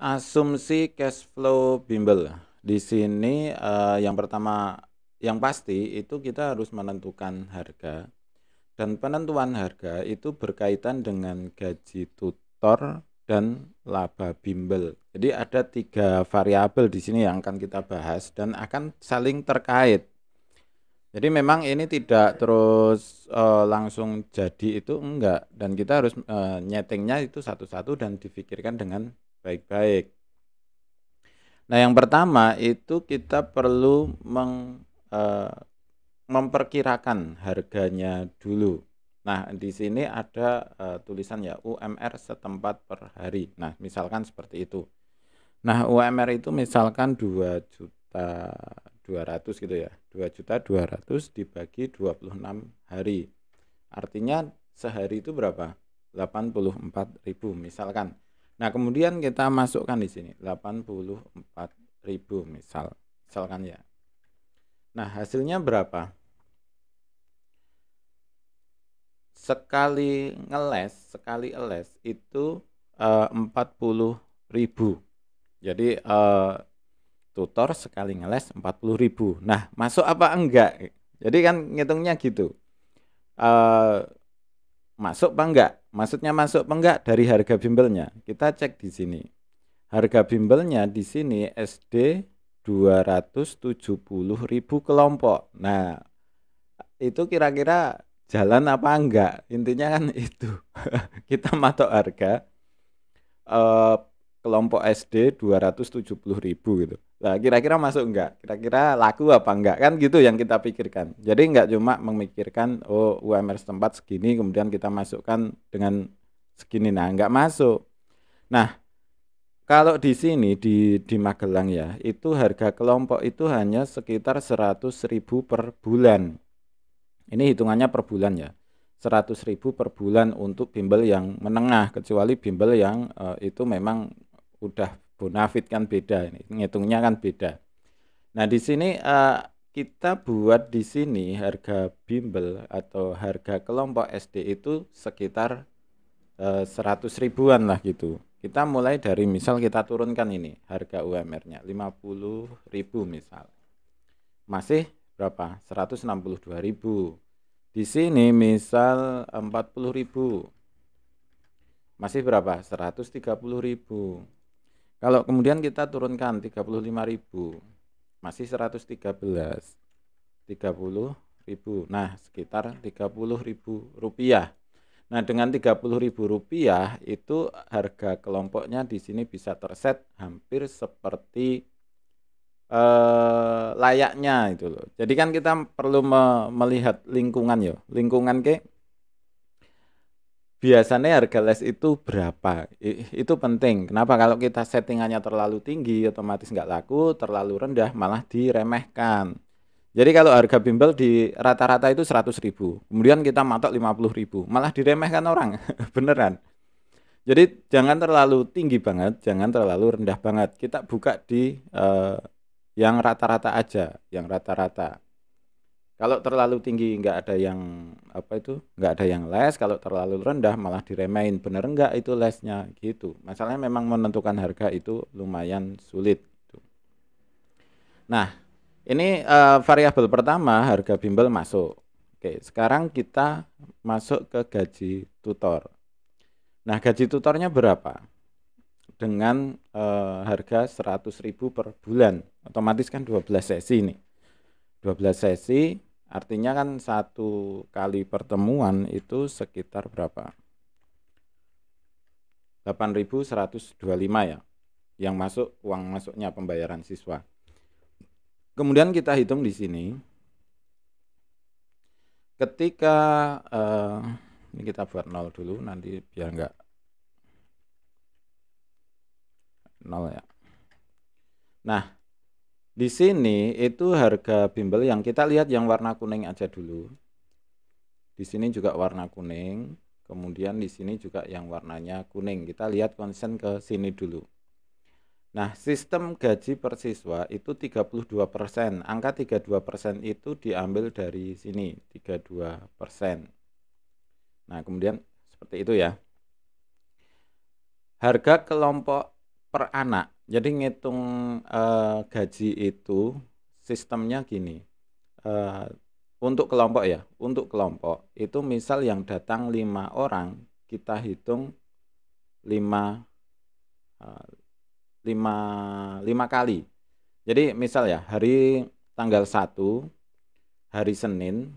Asumsi cash flow bimbel. Di sini uh, yang pertama yang pasti itu kita harus menentukan harga dan penentuan harga itu berkaitan dengan gaji tutor dan laba bimbel. Jadi ada tiga variabel di sini yang akan kita bahas dan akan saling terkait. Jadi memang ini tidak terus uh, langsung jadi itu enggak dan kita harus uh, nyetingnya itu satu-satu dan difikirkan dengan baik-baik. Nah, yang pertama itu kita perlu meng, uh, memperkirakan harganya dulu. Nah, di sini ada uh, tulisan ya UMR setempat per hari. Nah, misalkan seperti itu. Nah, UMR itu misalkan 2 juta 200 gitu ya. 2 juta 200 dibagi 26 hari. Artinya sehari itu berapa? 84.000 misalkan. Nah, kemudian kita masukkan di sini 84.000 misal. Misalkan ya. Nah, hasilnya berapa? Sekali ngeles, sekali les itu eh, uh, 40.000. Jadi uh, tutor sekali ngeles 40.000. Nah, masuk apa enggak? Jadi kan ngitungnya gitu. Uh, masuk apa enggak? Maksudnya masuk apa enggak dari harga bimbelnya? Kita cek di sini. Harga bimbelnya di sini SD 270.000 kelompok. Nah, itu kira-kira jalan apa enggak? Intinya kan itu. Kita matok harga eh, kelompok SD 270 ribu gitu. lah kira-kira masuk enggak? Kira-kira laku apa enggak? Kan gitu yang kita pikirkan. Jadi enggak cuma memikirkan oh UMR setempat segini kemudian kita masukkan dengan segini. Nah, enggak masuk. Nah, kalau di sini di di Magelang ya, itu harga kelompok itu hanya sekitar 100 ribu per bulan. Ini hitungannya per bulan ya. 100 ribu per bulan untuk bimbel yang menengah kecuali bimbel yang uh, itu memang udah bonafit kan beda ini ngitungnya kan beda nah di sini uh, kita buat di sini harga bimbel atau harga kelompok SD itu sekitar uh, eh, 100 ribuan lah gitu kita mulai dari misal kita turunkan ini harga UMR nya 50 ribu misal masih berapa 162 ribu di sini misal 40 ribu masih berapa 130 ribu kalau kemudian kita turunkan 35.000 masih 113 30.000. Nah, sekitar 30.000 rupiah. Nah, dengan 30.000 rupiah itu harga kelompoknya di sini bisa terset hampir seperti eh, layaknya itu loh. Jadi kan kita perlu me melihat lingkungan ya. Lingkungan ke biasanya harga les itu berapa I, itu penting kenapa kalau kita settingannya terlalu tinggi otomatis nggak laku terlalu rendah malah diremehkan jadi kalau harga bimbel di rata-rata itu 100 ribu kemudian kita matok 50 ribu malah diremehkan orang beneran jadi jangan terlalu tinggi banget jangan terlalu rendah banget kita buka di eh, yang rata-rata aja yang rata-rata kalau terlalu tinggi nggak ada yang apa itu nggak ada yang les. Kalau terlalu rendah malah diremain Bener nggak itu lesnya gitu. Masalahnya memang menentukan harga itu lumayan sulit. Gitu. Nah ini uh, variabel pertama harga bimbel masuk. Oke sekarang kita masuk ke gaji tutor. Nah gaji tutornya berapa? dengan e, harga 100.000 per bulan. Otomatis kan 12 sesi nih. 12 sesi Artinya kan satu kali pertemuan itu sekitar berapa? 8.125 ya yang masuk uang masuknya pembayaran siswa. Kemudian kita hitung di sini. Ketika eh, ini kita buat nol dulu nanti biar enggak nol ya. Nah, di sini itu harga bimbel yang kita lihat yang warna kuning aja dulu. Di sini juga warna kuning, kemudian di sini juga yang warnanya kuning. Kita lihat konsen ke sini dulu. Nah, sistem gaji per siswa itu 32%. Angka 32% itu diambil dari sini, 32%. Nah, kemudian seperti itu ya. Harga kelompok per anak jadi ngitung uh, gaji itu sistemnya gini, Uh, untuk kelompok ya, untuk kelompok itu misal yang datang lima orang, kita hitung lima lima eh, lima lima kali. Jadi misal ya hari tanggal satu hari Senin,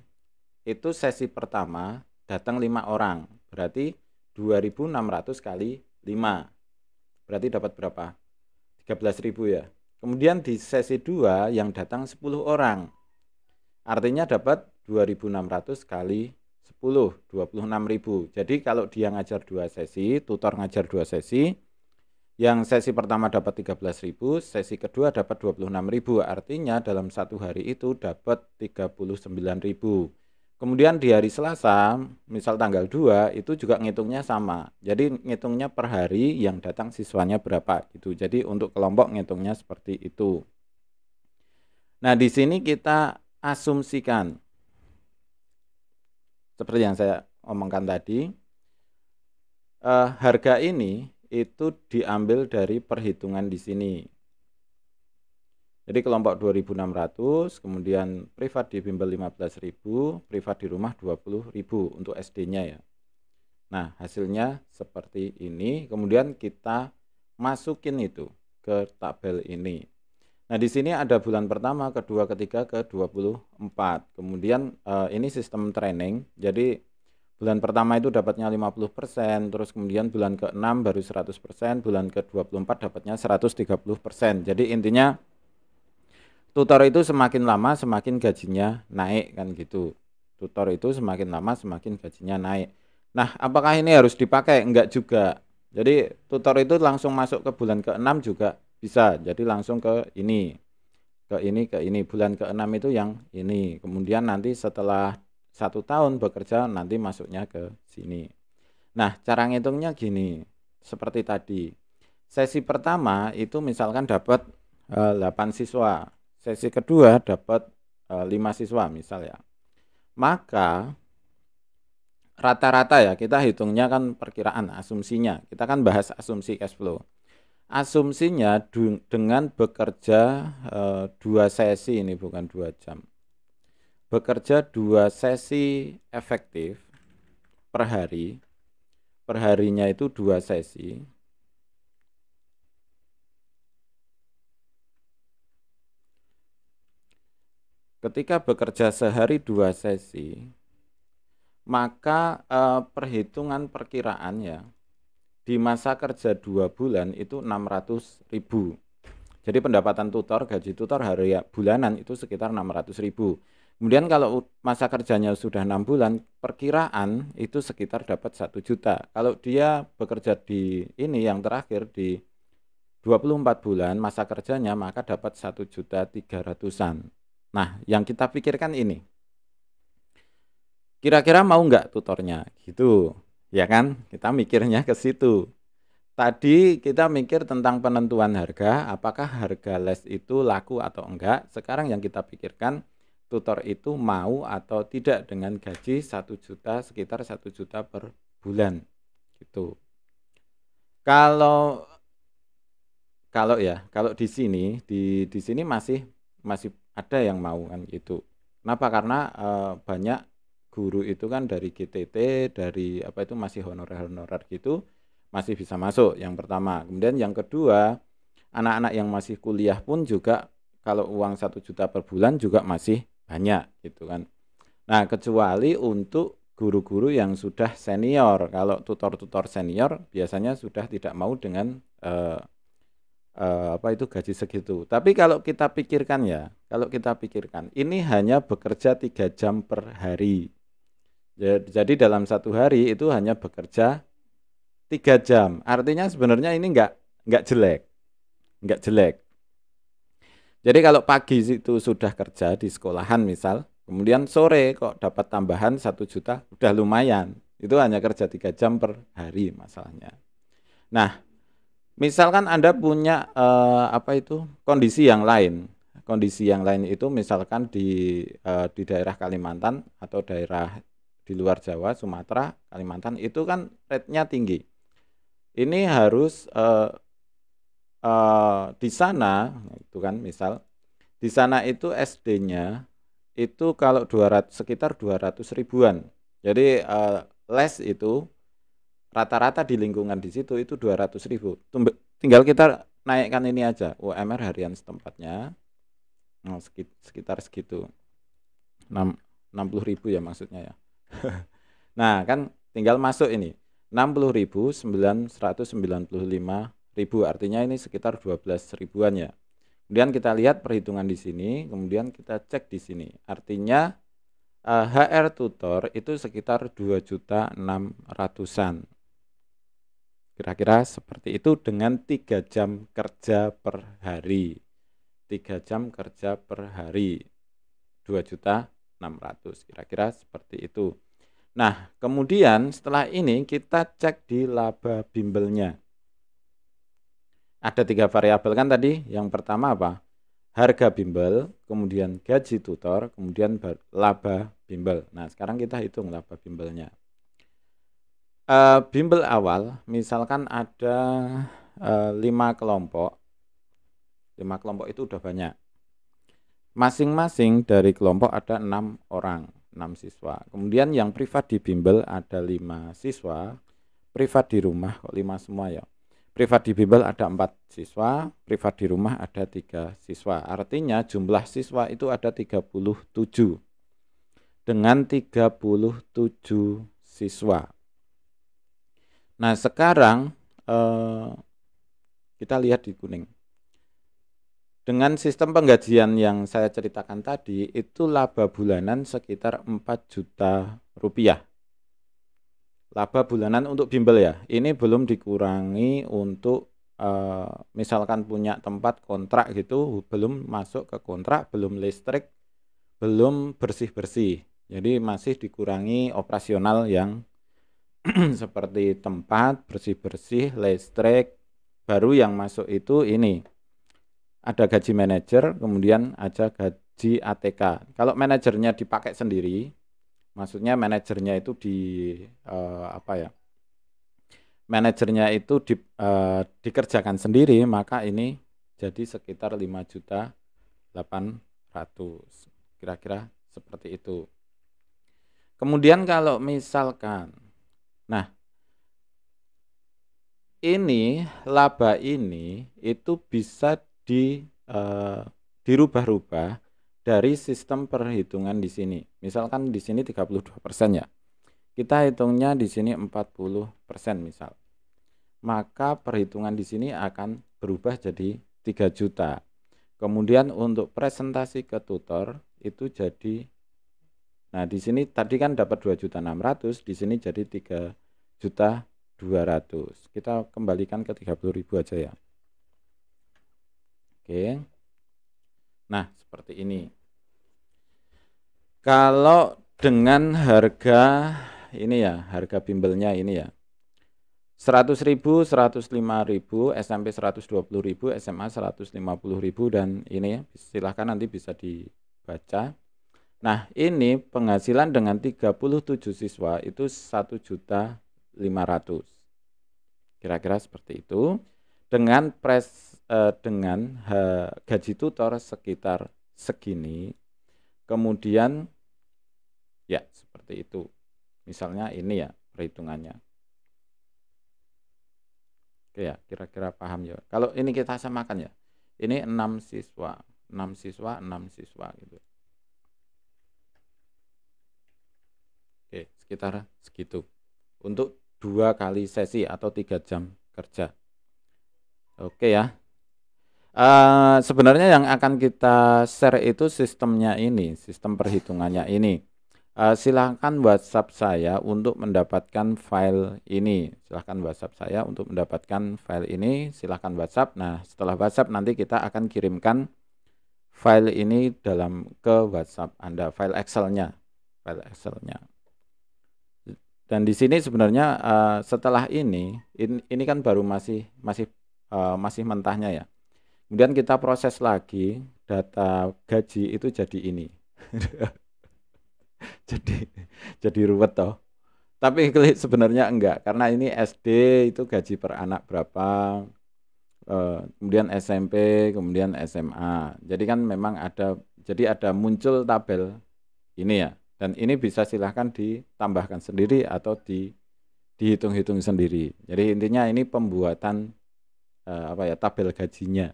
itu sesi pertama datang lima orang, berarti 2.600 kali lima berarti dapat berapa? 13.000 ya. Kemudian di sesi 2 yang datang 10 orang. Artinya dapat 2.600 kali 10, 26.000. Jadi kalau dia ngajar dua sesi, tutor ngajar dua sesi, yang sesi pertama dapat 13.000, sesi kedua dapat 26.000. Artinya dalam satu hari itu dapat 39.000. Kemudian di hari Selasa, misal tanggal 2, itu juga ngitungnya sama. Jadi ngitungnya per hari yang datang siswanya berapa gitu. Jadi untuk kelompok ngitungnya seperti itu. Nah, di sini kita asumsikan seperti yang saya omongkan tadi, eh, harga ini itu diambil dari perhitungan di sini. Jadi kelompok 2.600, kemudian privat di bimbel 15.000, privat di rumah 20.000 untuk SD-nya ya. Nah, hasilnya seperti ini. Kemudian kita masukin itu ke tabel ini. Nah, di sini ada bulan pertama, kedua, ketiga, ke 24. Kemudian eh, ini sistem training. Jadi bulan pertama itu dapatnya 50%, terus kemudian bulan ke-6 baru 100%, bulan ke-24 dapatnya 130%. Jadi intinya tutor itu semakin lama semakin gajinya naik kan gitu tutor itu semakin lama semakin gajinya naik nah apakah ini harus dipakai enggak juga jadi tutor itu langsung masuk ke bulan ke-6 juga bisa jadi langsung ke ini ke ini ke ini bulan ke-6 itu yang ini kemudian nanti setelah satu tahun bekerja nanti masuknya ke sini nah cara ngitungnya gini seperti tadi sesi pertama itu misalkan dapat 8 eh, siswa sesi kedua dapat 5 eh, siswa misal ya. Maka rata-rata ya kita hitungnya kan perkiraan asumsinya. Kita kan bahas asumsi cash flow. Asumsinya dengan bekerja e, dua sesi ini bukan dua jam. Bekerja dua sesi efektif per hari. per harinya itu dua sesi ketika bekerja sehari dua sesi, maka eh, perhitungan ya di masa kerja dua bulan itu 600 ribu. Jadi pendapatan tutor, gaji tutor hari ya, bulanan itu sekitar 600 ribu. Kemudian kalau masa kerjanya sudah enam bulan, perkiraan itu sekitar dapat satu juta. Kalau dia bekerja di ini yang terakhir di 24 bulan masa kerjanya maka dapat satu juta tiga ratusan. Nah, yang kita pikirkan ini. Kira-kira mau nggak tutornya? Gitu. Ya kan? Kita mikirnya ke situ. Tadi kita mikir tentang penentuan harga, apakah harga les itu laku atau enggak. Sekarang yang kita pikirkan, tutor itu mau atau tidak dengan gaji satu juta, sekitar satu juta per bulan. Gitu. Kalau kalau ya, kalau di sini di di sini masih masih ada yang mau kan gitu kenapa karena e, banyak guru itu kan dari GTT, dari apa itu masih honorer honorer gitu masih bisa masuk yang pertama kemudian yang kedua anak-anak yang masih kuliah pun juga kalau uang satu juta per bulan juga masih banyak gitu kan nah kecuali untuk guru-guru yang sudah senior. Kalau tutor-tutor senior biasanya sudah tidak mau dengan e, uh, apa itu gaji segitu. Tapi kalau kita pikirkan ya, kalau kita pikirkan, ini hanya bekerja tiga jam per hari. Jadi dalam satu hari itu hanya bekerja tiga jam. Artinya sebenarnya ini enggak nggak jelek, nggak jelek. Jadi kalau pagi itu sudah kerja di sekolahan misal, kemudian sore kok dapat tambahan satu juta, udah lumayan. Itu hanya kerja tiga jam per hari masalahnya. Nah, misalkan Anda punya eh, apa itu kondisi yang lain. Kondisi yang lain itu misalkan di eh, di daerah Kalimantan atau daerah di luar Jawa, Sumatera, Kalimantan itu kan rate-nya tinggi. Ini harus eh, eh, di sana itu kan misal di sana itu SD-nya itu kalau 200 sekitar 200 ribuan. Jadi eh, les itu rata-rata di lingkungan di situ itu 200 ribu Tumbe, tinggal kita naikkan ini aja UMR harian setempatnya nah, sekitar segitu 6, 60 ribu ya maksudnya ya nah kan tinggal masuk ini 60 ribu 995 ribu artinya ini sekitar 12 ribuan ya kemudian kita lihat perhitungan di sini kemudian kita cek di sini artinya uh, eh, HR tutor itu sekitar 2 juta 600an Kira-kira seperti itu dengan tiga jam kerja per hari. tiga jam kerja per hari. dua juta enam ratus kira-kira seperti itu. Nah, kemudian setelah ini kita cek di laba bimbelnya. Ada tiga variabel kan tadi. Yang pertama apa? Harga bimbel, kemudian gaji tutor, kemudian laba bimbel. Nah, sekarang kita hitung laba bimbelnya uh, bimbel awal misalkan ada uh, lima kelompok lima kelompok itu udah banyak masing-masing dari kelompok ada enam orang enam siswa kemudian yang privat di bimbel ada lima siswa privat di rumah kok lima semua ya privat di bimbel ada empat siswa privat di rumah ada tiga siswa artinya jumlah siswa itu ada 37 dengan 37 siswa Nah, sekarang eh, kita lihat di kuning. Dengan sistem penggajian yang saya ceritakan tadi, itu laba bulanan sekitar 4 juta rupiah. Laba bulanan untuk bimbel ya. Ini belum dikurangi untuk eh, misalkan punya tempat kontrak gitu, belum masuk ke kontrak, belum listrik, belum bersih-bersih. Jadi masih dikurangi operasional yang seperti tempat bersih-bersih, listrik, baru yang masuk itu ini. Ada gaji manajer, kemudian ada gaji ATK. Kalau manajernya dipakai sendiri, maksudnya manajernya itu di uh, apa ya? Manajernya itu di, uh, dikerjakan sendiri, maka ini jadi sekitar 5 juta 800. Kira-kira seperti itu. Kemudian kalau misalkan Nah, ini laba ini itu bisa di e, dirubah-rubah dari sistem perhitungan di sini. Misalkan di sini 32% ya. Kita hitungnya di sini 40% misal. Maka perhitungan di sini akan berubah jadi 3 juta. Kemudian untuk presentasi ke tutor itu jadi Nah, di sini tadi kan dapat 2.600, di sini jadi 3.200. Kita kembalikan ke 30.000 aja ya. Oke. Nah, seperti ini. Kalau dengan harga ini ya, harga bimbelnya ini ya. 100.000, 105.000, SMP 120.000, SMA 150.000 dan ini ya, silahkan nanti bisa dibaca Nah, ini penghasilan dengan 37 siswa itu 1 juta 500. Kira-kira seperti itu. Dengan pres eh, dengan eh, gaji tutor sekitar segini. Kemudian ya, seperti itu. Misalnya ini ya perhitungannya. Oke ya, kira-kira paham ya. Kalau ini kita samakan ya. Ini 6 siswa, 6 siswa, 6 siswa gitu. sekitar segitu untuk dua kali sesi atau tiga jam kerja oke ya uh, sebenarnya yang akan kita share itu sistemnya ini sistem perhitungannya ini uh, silahkan WhatsApp saya untuk mendapatkan file ini. Silahkan WhatsApp saya untuk mendapatkan file ini. Silahkan WhatsApp. Nah, setelah WhatsApp nanti kita akan kirimkan file ini dalam ke WhatsApp Anda, file excelnya file excel dan di sini sebenarnya uh, setelah ini, in, ini kan baru masih masih uh, masih mentahnya ya. Kemudian kita proses lagi data gaji itu jadi ini. jadi jadi ruwet toh. Tapi sebenarnya enggak karena ini SD itu gaji per anak berapa, eh, kemudian SMP, kemudian SMA. Jadi kan memang ada jadi ada muncul tabel ini ya. Dan ini bisa silahkan ditambahkan sendiri atau di dihitung-hitung sendiri. Jadi intinya ini pembuatan eh, apa ya tabel gajinya.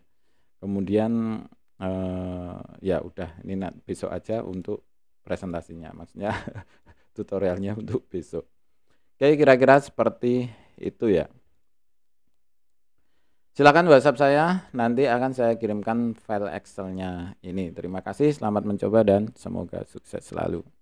Kemudian eh, ya udah ini besok aja untuk presentasinya. Maksudnya tutorialnya untuk besok. Oke, kira-kira seperti itu ya. Silakan WhatsApp saya, nanti akan saya kirimkan file Excelnya ini. Terima kasih, selamat mencoba dan semoga sukses selalu.